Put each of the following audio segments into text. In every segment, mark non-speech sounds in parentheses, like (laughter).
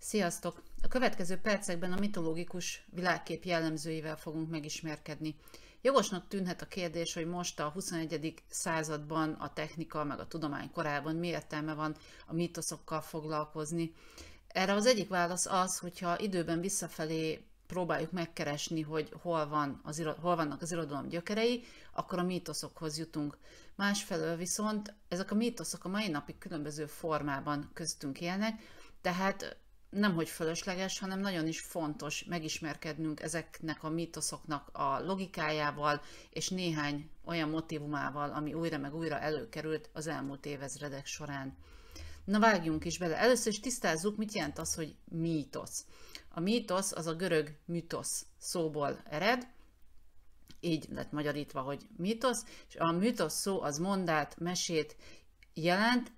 Sziasztok! A következő percekben a mitológikus világkép jellemzőivel fogunk megismerkedni. Jogosnak tűnhet a kérdés, hogy most a 21. században a technika meg a tudomány korában mi értelme van a mítoszokkal foglalkozni. Erre az egyik válasz az, hogyha időben visszafelé próbáljuk megkeresni, hogy hol, van az, hol vannak az irodalom gyökerei, akkor a mítoszokhoz jutunk. Másfelől viszont ezek a mítoszok a mai napig különböző formában köztünk élnek, tehát nem hogy fölösleges, hanem nagyon is fontos megismerkednünk ezeknek a mítoszoknak a logikájával, és néhány olyan motivumával, ami újra meg újra előkerült az elmúlt évezredek során. Na vágjunk is bele. Először is tisztázzuk, mit jelent az, hogy mítosz. A mítosz az a görög mytosz szóból ered, így lett magyarítva, hogy mítosz, és a mítosz szó az mondát, mesét, jelent.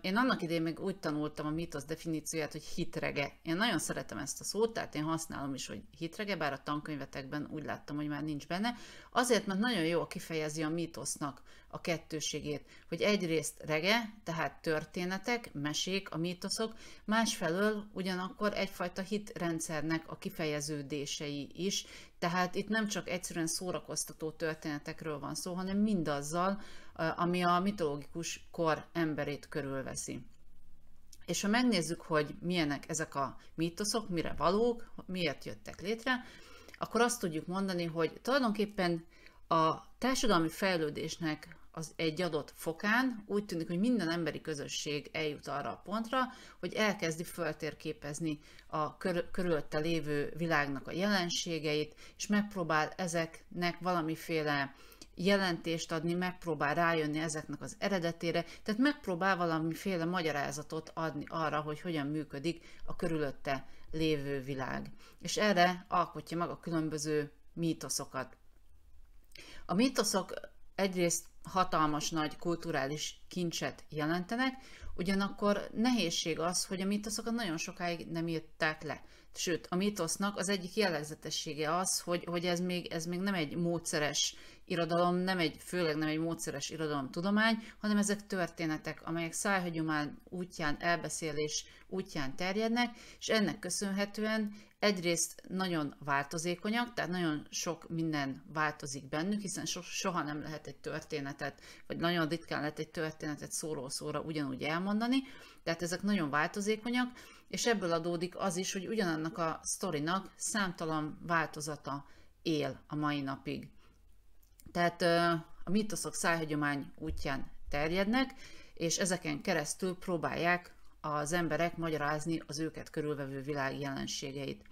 Én annak idején még úgy tanultam a mítosz definícióját, hogy hitrege. Én nagyon szeretem ezt a szót, tehát én használom is, hogy hitrege, bár a tankönyvetekben úgy láttam, hogy már nincs benne. Azért, mert nagyon jól kifejezi a mítosznak a kettőségét, hogy egyrészt rege, tehát történetek, mesék, a mítoszok, másfelől ugyanakkor egyfajta hitrendszernek a kifejeződései is, tehát itt nem csak egyszerűen szórakoztató történetekről van szó, hanem mindazzal, ami a mitológikus kor emberét körülveszi. És ha megnézzük, hogy milyenek ezek a mítoszok, mire valók, miért jöttek létre, akkor azt tudjuk mondani, hogy tulajdonképpen a társadalmi fejlődésnek az egy adott fokán úgy tűnik, hogy minden emberi közösség eljut arra a pontra, hogy elkezdi föltérképezni a kör- körülötte lévő világnak a jelenségeit, és megpróbál ezeknek valamiféle jelentést adni, megpróbál rájönni ezeknek az eredetére, tehát megpróbál valamiféle magyarázatot adni arra, hogy hogyan működik a körülötte lévő világ. És erre alkotja meg a különböző mítoszokat. A mítoszok egyrészt hatalmas nagy kulturális kincset jelentenek, ugyanakkor nehézség az, hogy a mítoszokat nagyon sokáig nem írták le. Sőt, a mítosznak az egyik jellegzetessége az, hogy, hogy ez, még, ez még nem egy módszeres irodalom, nem egy, főleg nem egy módszeres irodalom tudomány, hanem ezek történetek, amelyek szájhagyomány útján, elbeszélés útján terjednek, és ennek köszönhetően egyrészt nagyon változékonyak, tehát nagyon sok minden változik bennük, hiszen so- soha nem lehet egy történetet, vagy nagyon ritkán lehet egy történetet szóról szóra ugyanúgy elmondani, tehát ezek nagyon változékonyak, és ebből adódik az is, hogy ugyanannak a sztorinak számtalan változata él a mai napig. Tehát a mítoszok szájhagyomány útján terjednek, és ezeken keresztül próbálják az emberek magyarázni az őket körülvevő világ jelenségeit.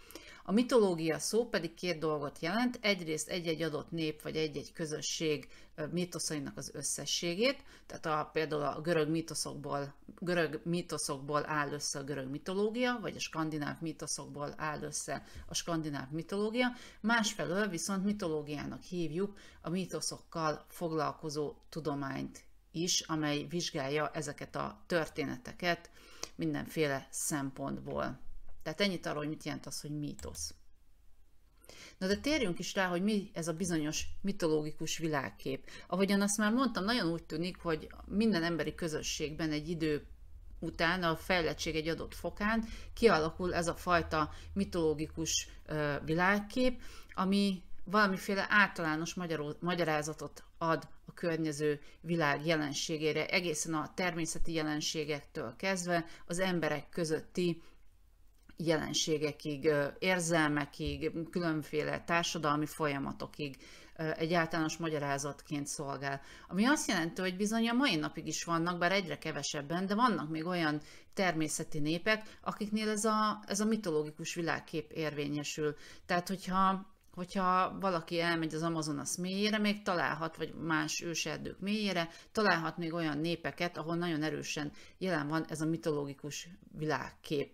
A mitológia szó pedig két dolgot jelent, egyrészt egy-egy adott nép vagy egy-egy közösség mítoszainak az összességét, tehát a, például a görög mítoszokból, görög mítoszokból áll össze a görög mitológia, vagy a skandináv mítoszokból áll össze a skandináv mitológia, másfelől viszont mitológiának hívjuk a mítoszokkal foglalkozó tudományt is, amely vizsgálja ezeket a történeteket mindenféle szempontból. Tehát ennyit arról, hogy mit jelent az, hogy mítosz. Na de térjünk is rá, hogy mi ez a bizonyos mitológikus világkép. Ahogyan azt már mondtam, nagyon úgy tűnik, hogy minden emberi közösségben egy idő után a fejlettség egy adott fokán kialakul ez a fajta mitológikus világkép, ami valamiféle általános magyarázatot ad a környező világ jelenségére, egészen a természeti jelenségektől kezdve az emberek közötti jelenségekig, érzelmekig, különféle társadalmi folyamatokig egy általános magyarázatként szolgál. Ami azt jelenti, hogy bizony a mai napig is vannak, bár egyre kevesebben, de vannak még olyan természeti népek, akiknél ez a, ez a mitológikus világkép érvényesül. Tehát, hogyha hogyha valaki elmegy az Amazonas mélyére, még találhat, vagy más őserdők mélyére, találhat még olyan népeket, ahol nagyon erősen jelen van ez a mitológikus világkép.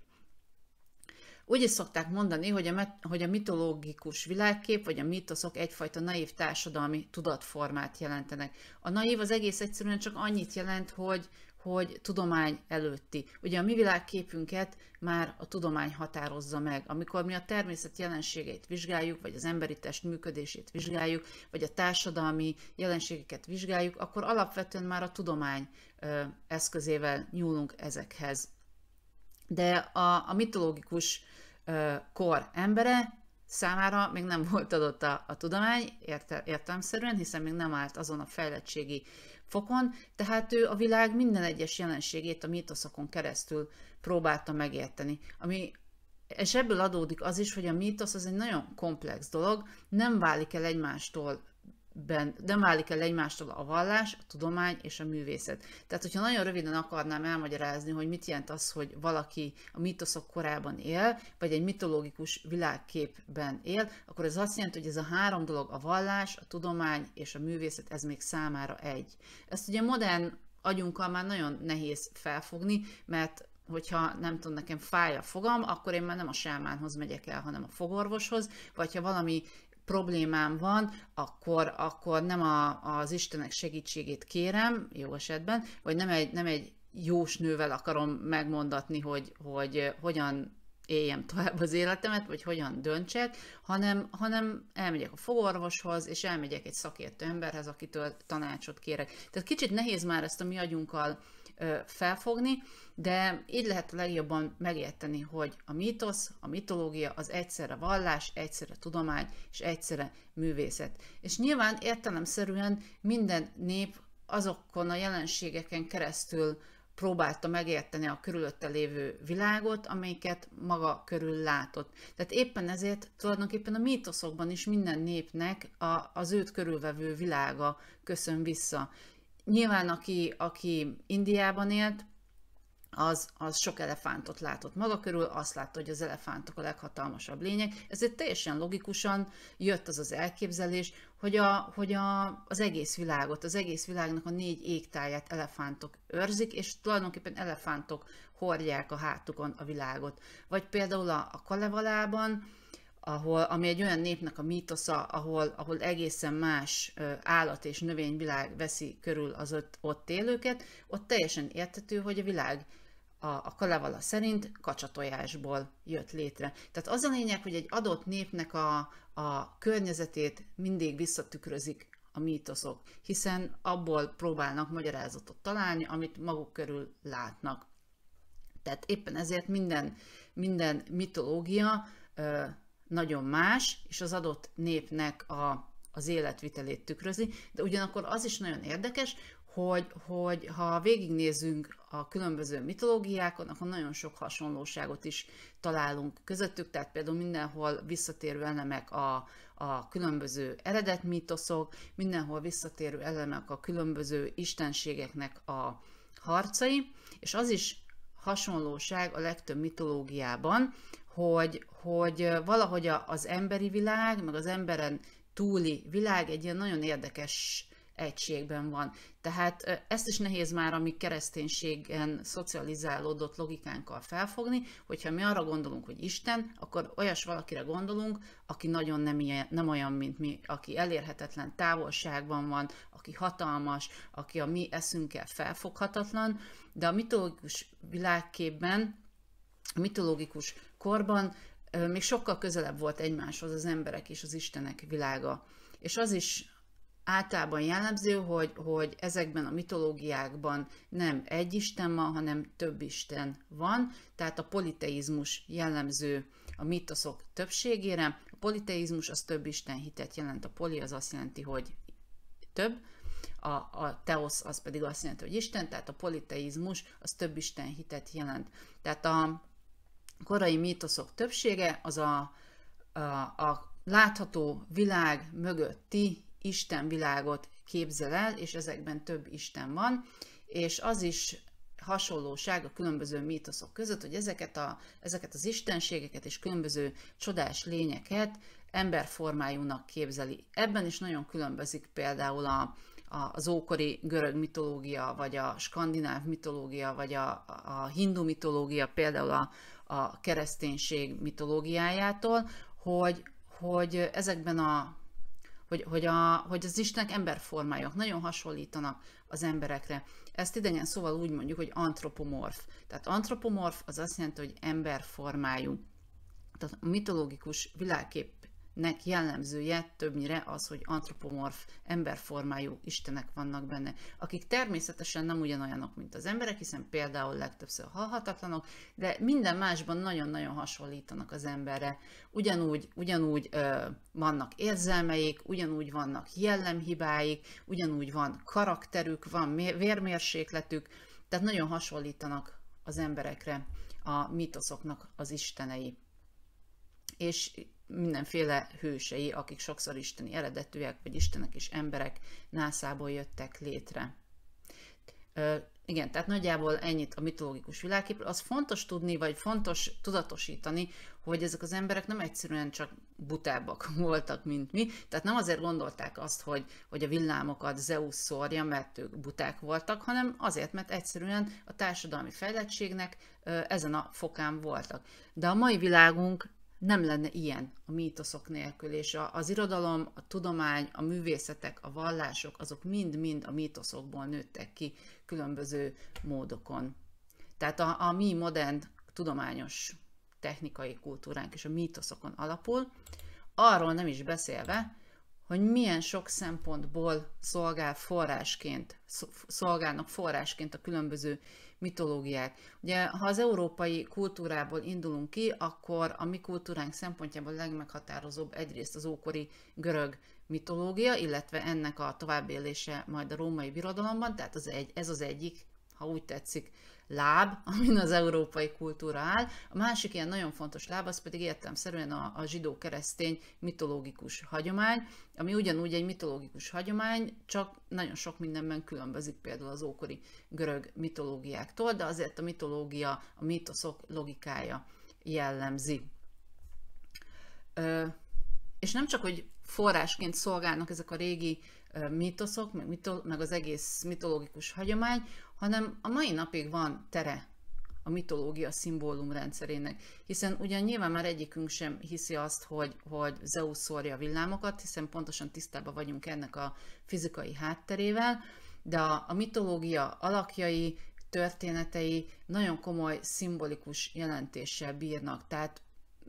Úgy is szokták mondani, hogy a, met- hogy a mitológikus világkép vagy a mitoszok egyfajta naív társadalmi tudatformát jelentenek. A naív az egész egyszerűen csak annyit jelent, hogy, hogy tudomány előtti. Ugye a mi világképünket már a tudomány határozza meg. Amikor mi a természet jelenségeit vizsgáljuk, vagy az emberi test működését vizsgáljuk, vagy a társadalmi jelenségeket vizsgáljuk, akkor alapvetően már a tudomány ö, eszközével nyúlunk ezekhez. De a, a mitológikus kor embere számára még nem volt adott a, a tudomány érte, értelmszerűen, hiszen még nem állt azon a fejlettségi fokon, tehát ő a világ minden egyes jelenségét a mítoszokon keresztül próbálta megérteni, ami és ebből adódik az is, hogy a mítosz az egy nagyon komplex dolog, nem válik el egymástól Ben, nem válik el egymástól a vallás, a tudomány és a művészet. Tehát, hogyha nagyon röviden akarnám elmagyarázni, hogy mit jelent az, hogy valaki a mitoszok korában él, vagy egy mitológikus világképben él, akkor ez azt jelenti, hogy ez a három dolog, a vallás, a tudomány és a művészet, ez még számára egy. Ezt ugye modern agyunkkal már nagyon nehéz felfogni, mert hogyha nem tudom, nekem fáj a fogam, akkor én már nem a sámánhoz megyek el, hanem a fogorvoshoz, vagy ha valami problémám van, akkor, akkor nem a, az Istenek segítségét kérem, jó esetben, vagy nem egy, nem egy nővel akarom megmondatni, hogy, hogy hogyan éljem tovább az életemet, vagy hogyan döntsek, hanem, hanem elmegyek a fogorvoshoz, és elmegyek egy szakértő emberhez, akitől tanácsot kérek. Tehát kicsit nehéz már ezt a mi agyunkkal felfogni, de így lehet a legjobban megérteni, hogy a mítosz, a mitológia az egyszerre vallás, egyszerre tudomány és egyszerre művészet. És nyilván értelemszerűen minden nép azokon a jelenségeken keresztül próbálta megérteni a körülötte lévő világot, amelyiket maga körül látott. Tehát éppen ezért tulajdonképpen a mítoszokban is minden népnek a, az őt körülvevő világa köszön vissza. Nyilván, aki, aki Indiában élt, az, az sok elefántot látott maga körül, azt látta, hogy az elefántok a leghatalmasabb lények, ezért teljesen logikusan jött az az elképzelés, hogy, a, hogy a, az egész világot, az egész világnak a négy égtáját elefántok őrzik, és tulajdonképpen elefántok hordják a hátukon a világot. Vagy például a, a Kalevalában, ahol, ami egy olyan népnek a mítosza, ahol, ahol egészen más állat és növényvilág veszi körül az ott, ott élőket, ott teljesen értető, hogy a világ a, a kalevala szerint kacsatojásból jött létre. Tehát az a lényeg, hogy egy adott népnek a, a környezetét mindig visszatükrözik a mítoszok, hiszen abból próbálnak magyarázatot találni, amit maguk körül látnak. Tehát éppen ezért minden, minden mitológia nagyon más, és az adott népnek a, az életvitelét tükrözi, de ugyanakkor az is nagyon érdekes, hogy, hogy ha végignézünk a különböző mitológiákon, akkor nagyon sok hasonlóságot is találunk közöttük, tehát például mindenhol visszatérő elemek a, a különböző eredetmítoszok, mindenhol visszatérő elemek a különböző istenségeknek a harcai, és az is hasonlóság a legtöbb mitológiában, hogy, hogy valahogy az emberi világ, meg az emberen túli világ egy ilyen nagyon érdekes egységben van. Tehát ezt is nehéz már a mi kereszténységen szocializálódott logikánkkal felfogni, hogyha mi arra gondolunk, hogy Isten, akkor olyas valakire gondolunk, aki nagyon nem, ilyen, nem olyan, mint mi, aki elérhetetlen távolságban van, aki hatalmas, aki a mi eszünkkel felfoghatatlan, de a mitológikus világképben, a mitológikus korban még sokkal közelebb volt egymáshoz az emberek és az istenek világa. És az is általában jellemző, hogy, hogy ezekben a mitológiákban nem egy Isten van, hanem több Isten van, tehát a politeizmus jellemző a mitoszok többségére. A politeizmus az több Isten hitet jelent, a poli az azt jelenti, hogy több, a, a teosz az pedig azt jelenti, hogy Isten, tehát a politeizmus az több Isten hitet jelent. Tehát a korai mítoszok többsége az a, a, a látható világ mögötti Isten világot képzel el, és ezekben több Isten van, és az is hasonlóság a különböző mítoszok között, hogy ezeket, a, ezeket az istenségeket és különböző csodás lényeket emberformájúnak képzeli. Ebben is nagyon különbözik például a, a, az ókori görög mitológia, vagy a skandináv mitológia, vagy a, a hindu mitológia például a, a kereszténység mitológiájától, hogy, hogy ezekben a hogy, hogy, a, hogy az Istenek emberformájak, nagyon hasonlítanak az emberekre. Ezt idegen szóval úgy mondjuk, hogy antropomorf. Tehát antropomorf az azt jelenti, hogy emberformájú. Tehát a mitológikus világkép nek jellemzője többnyire az, hogy antropomorf, emberformájú istenek vannak benne, akik természetesen nem ugyanolyanok, mint az emberek, hiszen például legtöbbször halhatatlanok, de minden másban nagyon-nagyon hasonlítanak az emberre. Ugyanúgy, ugyanúgy ö, vannak érzelmeik, ugyanúgy vannak jellemhibáik, ugyanúgy van karakterük, van vérmérsékletük, tehát nagyon hasonlítanak az emberekre a mitoszoknak az istenei. És mindenféle hősei, akik sokszor isteni eredetűek, vagy istenek és emberek nászából jöttek létre. Ö, igen, tehát nagyjából ennyit a mitológikus világképről. Az fontos tudni, vagy fontos tudatosítani, hogy ezek az emberek nem egyszerűen csak butábbak (laughs) voltak, mint mi. Tehát nem azért gondolták azt, hogy, hogy a villámokat Zeus szórja, mert ők buták voltak, hanem azért, mert egyszerűen a társadalmi fejlettségnek ezen a fokán voltak. De a mai világunk nem lenne ilyen a mítoszok nélkül, és az irodalom, a tudomány, a művészetek, a vallások, azok mind-mind a mítoszokból nőttek ki különböző módokon. Tehát a, a mi modern tudományos technikai kultúránk és a mítoszokon alapul, arról nem is beszélve, hogy milyen sok szempontból szolgál forrásként, szolgálnak forrásként a különböző mitológiát. Ugye, ha az európai kultúrából indulunk ki, akkor a mi kultúránk szempontjából legmeghatározóbb egyrészt az ókori görög mitológia, illetve ennek a továbbélése majd a római birodalomban, tehát az egy, ez az egyik ha úgy tetszik, láb, (laughs) amin az európai kultúra áll. A másik ilyen nagyon fontos láb, az pedig értelemszerűen a, a zsidó-keresztény mitológikus hagyomány, ami ugyanúgy egy mitológikus hagyomány, csak nagyon sok mindenben különbözik például az ókori görög mitológiáktól, de azért a mitológia, a mitoszok logikája jellemzi. Ö, és nem csak, hogy forrásként szolgálnak ezek a régi mítoszok, meg, mitol, meg az egész mitológikus hagyomány, hanem a mai napig van tere a mitológia rendszerének, hiszen ugyan nyilván már egyikünk sem hiszi azt, hogy, hogy Zeus szórja a villámokat, hiszen pontosan tisztában vagyunk ennek a fizikai hátterével, de a, a mitológia alakjai, történetei nagyon komoly szimbolikus jelentéssel bírnak, tehát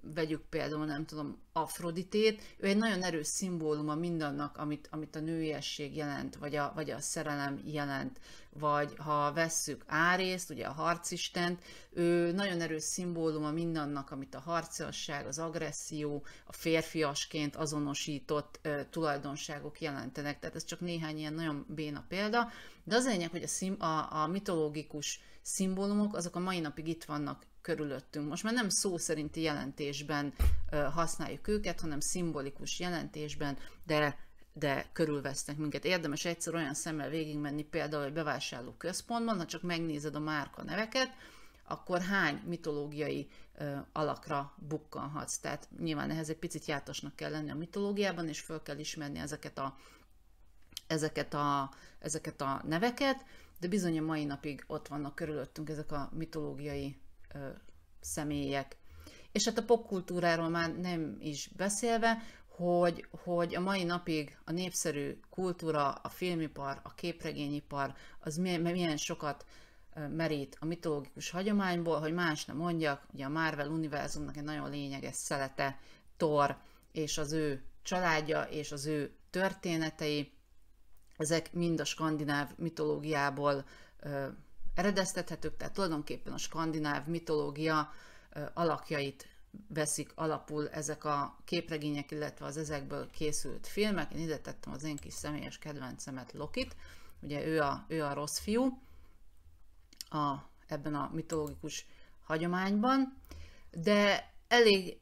vegyük például, nem tudom, Afroditét, ő egy nagyon erős szimbóluma mindannak, amit, amit a nőiesség jelent, vagy a, vagy a szerelem jelent, vagy ha vesszük Árészt, ugye a harcistent, ő nagyon erős szimbóluma mindannak, amit a harciasság, az agresszió, a férfiasként azonosított ö, tulajdonságok jelentenek. Tehát ez csak néhány ilyen nagyon béna példa, de az lényeg, hogy a, szim, a, a mitológikus szimbólumok, azok a mai napig itt vannak körülöttünk. Most már nem szó szerinti jelentésben használjuk őket, hanem szimbolikus jelentésben, de, de körülvesznek minket. Érdemes egyszer olyan szemmel végigmenni például egy bevásárló központban, ha csak megnézed a márka neveket, akkor hány mitológiai ö, alakra bukkanhatsz. Tehát nyilván ehhez egy picit játosnak kell lenni a mitológiában, és föl kell ismerni ezeket a, ezeket a, ezeket a neveket, de bizony a mai napig ott vannak körülöttünk ezek a mitológiai ö, személyek. És hát a popkultúráról már nem is beszélve, hogy, hogy a mai napig a népszerű kultúra, a filmipar, a képregényipar, az milyen, milyen sokat merít a mitológikus hagyományból, hogy más nem mondjak, ugye a Marvel univerzumnak egy nagyon lényeges szelete Thor és az ő családja és az ő történetei, ezek mind a skandináv mitológiából eredeztethetők, tehát tulajdonképpen a skandináv mitológia alakjait veszik alapul ezek a képregények, illetve az ezekből készült filmek. Én ide tettem az én kis személyes kedvencemet, Lokit, ugye ő a, ő a rossz fiú a, ebben a mitológikus hagyományban, de elég,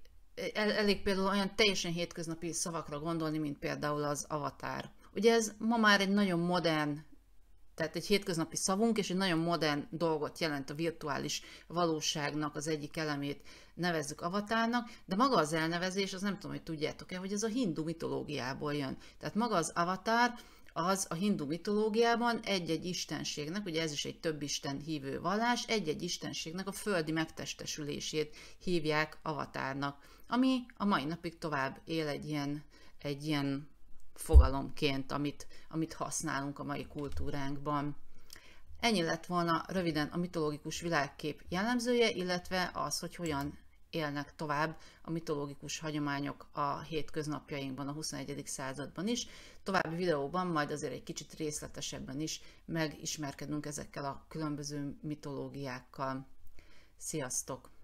el, elég például olyan teljesen hétköznapi szavakra gondolni, mint például az avatár. Ugye ez ma már egy nagyon modern tehát egy hétköznapi szavunk, és egy nagyon modern dolgot jelent a virtuális valóságnak az egyik elemét nevezzük avatárnak, de maga az elnevezés, az nem tudom, hogy tudjátok-e, hogy ez a hindu mitológiából jön. Tehát maga az avatár, az a hindu mitológiában egy-egy istenségnek, ugye ez is egy több isten hívő vallás, egy-egy istenségnek a földi megtestesülését hívják avatárnak, ami a mai napig tovább él egy ilyen, egy ilyen fogalomként, amit, amit használunk a mai kultúránkban. Ennyi lett volna röviden a mitológikus világkép jellemzője, illetve az, hogy hogyan élnek tovább a mitológikus hagyományok a hétköznapjainkban, a 21. században is. További videóban majd azért egy kicsit részletesebben is megismerkedünk ezekkel a különböző mitológiákkal. Sziasztok!